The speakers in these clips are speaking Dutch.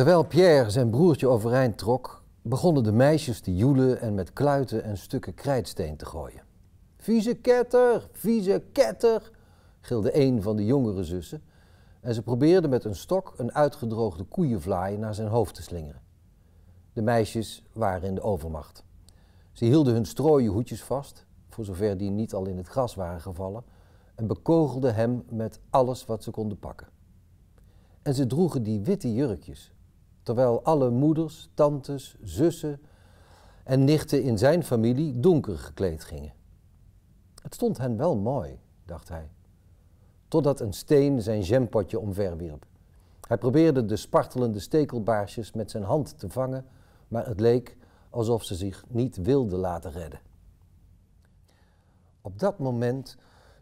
Terwijl Pierre zijn broertje overeind trok, begonnen de meisjes te joelen en met kluiten en stukken krijtsteen te gooien. Vieze ketter, vieze ketter, gilde een van de jongere zussen en ze probeerde met een stok een uitgedroogde koeienvlaai naar zijn hoofd te slingeren. De meisjes waren in de overmacht. Ze hielden hun strooien hoedjes vast, voor zover die niet al in het gras waren gevallen, en bekogelden hem met alles wat ze konden pakken. En ze droegen die witte jurkjes, terwijl alle moeders, tantes, zussen en nichten in zijn familie donker gekleed gingen. Het stond hen wel mooi, dacht hij, totdat een steen zijn jampotje omverwierp. Hij probeerde de spartelende stekelbaarsjes met zijn hand te vangen, maar het leek alsof ze zich niet wilden laten redden. Op dat moment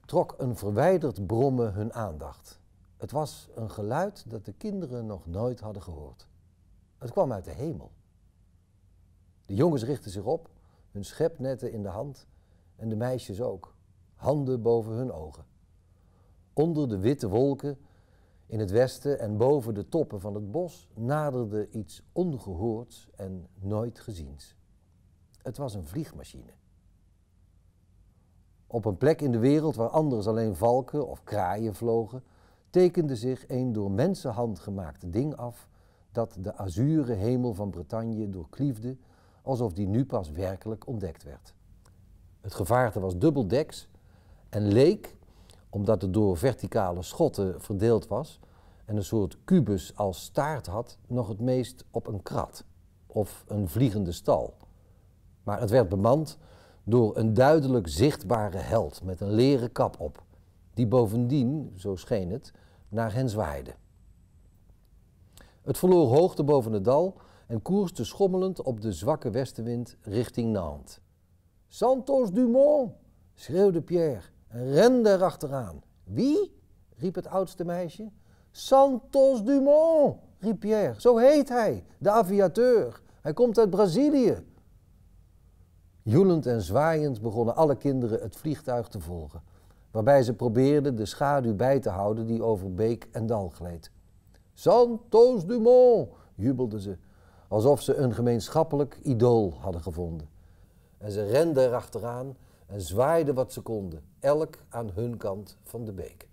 trok een verwijderd brommen hun aandacht. Het was een geluid dat de kinderen nog nooit hadden gehoord. Het kwam uit de hemel. De jongens richtten zich op, hun schepnetten in de hand en de meisjes ook, handen boven hun ogen. Onder de witte wolken in het westen en boven de toppen van het bos naderde iets ongehoords en nooit geziens. Het was een vliegmachine. Op een plek in de wereld waar anders alleen valken of kraaien vlogen, tekende zich een door mensenhand gemaakt ding af dat de azure hemel van Bretagne doorkliefde, alsof die nu pas werkelijk ontdekt werd. Het gevaarte was dubbeldeks en leek, omdat het door verticale schotten verdeeld was en een soort kubus als staart had, nog het meest op een krat of een vliegende stal. Maar het werd bemand door een duidelijk zichtbare held met een leren kap op, die bovendien, zo scheen het, naar hen zwaaide. Het verloor hoogte boven het dal en koerste schommelend op de zwakke westenwind richting Nantes. Santos Dumont! schreeuwde Pierre en rende erachteraan. Wie? riep het oudste meisje. Santos Dumont! riep Pierre. Zo heet hij, de aviateur. Hij komt uit Brazilië. Joelend en zwaaiend begonnen alle kinderen het vliegtuig te volgen, waarbij ze probeerden de schaduw bij te houden die over beek en dal gleed. Santos Dumont, jubelden ze, alsof ze een gemeenschappelijk idool hadden gevonden. En ze renden erachteraan en zwaaiden wat ze konden, elk aan hun kant van de beek.